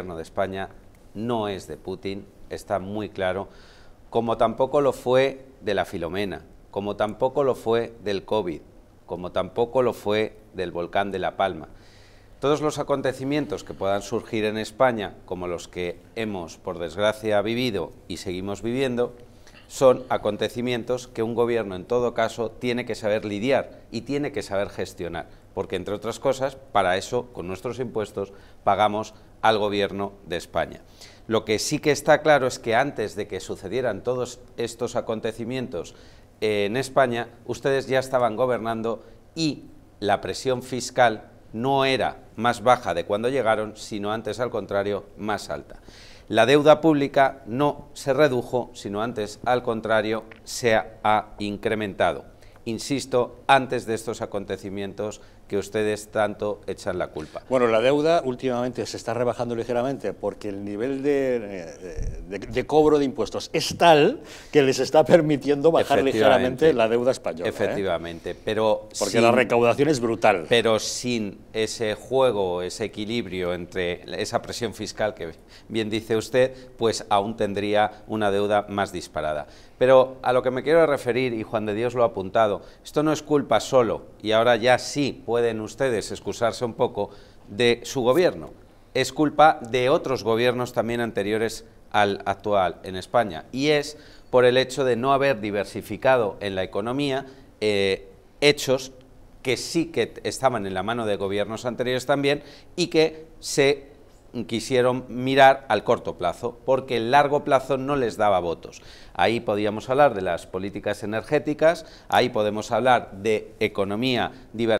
gobierno de España no es de Putin, está muy claro, como tampoco lo fue de la Filomena, como tampoco lo fue del COVID, como tampoco lo fue del volcán de La Palma. Todos los acontecimientos que puedan surgir en España, como los que hemos, por desgracia, vivido y seguimos viviendo, son acontecimientos que un gobierno en todo caso tiene que saber lidiar y tiene que saber gestionar, porque entre otras cosas, para eso, con nuestros impuestos, pagamos al gobierno de España. Lo que sí que está claro es que antes de que sucedieran todos estos acontecimientos eh, en España, ustedes ya estaban gobernando y la presión fiscal no era más baja de cuando llegaron, sino antes al contrario, más alta. La deuda pública no se redujo, sino antes, al contrario, se ha incrementado insisto, antes de estos acontecimientos que ustedes tanto echan la culpa. Bueno, la deuda últimamente se está rebajando ligeramente porque el nivel de, cobro de impuestos es tal que les está permitiendo bajar ligeramente la deuda española. ¿eh? Efectivamente, pero... Porque la recaudación es brutal. Pero sin ese juego, ese equilibrio entre esa presión fiscal que bien dice usted, pues aún tendría una deuda más disparada. Pero a lo que me quiero referir, y Juan de Dios lo ha apuntado, esto no es culpa solo, y ahora ya sí pueden ustedes excusarse un poco, de su gobierno. Es culpa de otros gobiernos también anteriores al actual en España. Y es por el hecho de no haber diversificado en la economía eh, hechos que sí que estaban en la mano de gobiernos anteriores también y que se quisieron mirar al corto plazo, porque el largo plazo no les daba votos. Ahí podíamos hablar de las políticas energéticas, ahí podemos hablar de economía diversa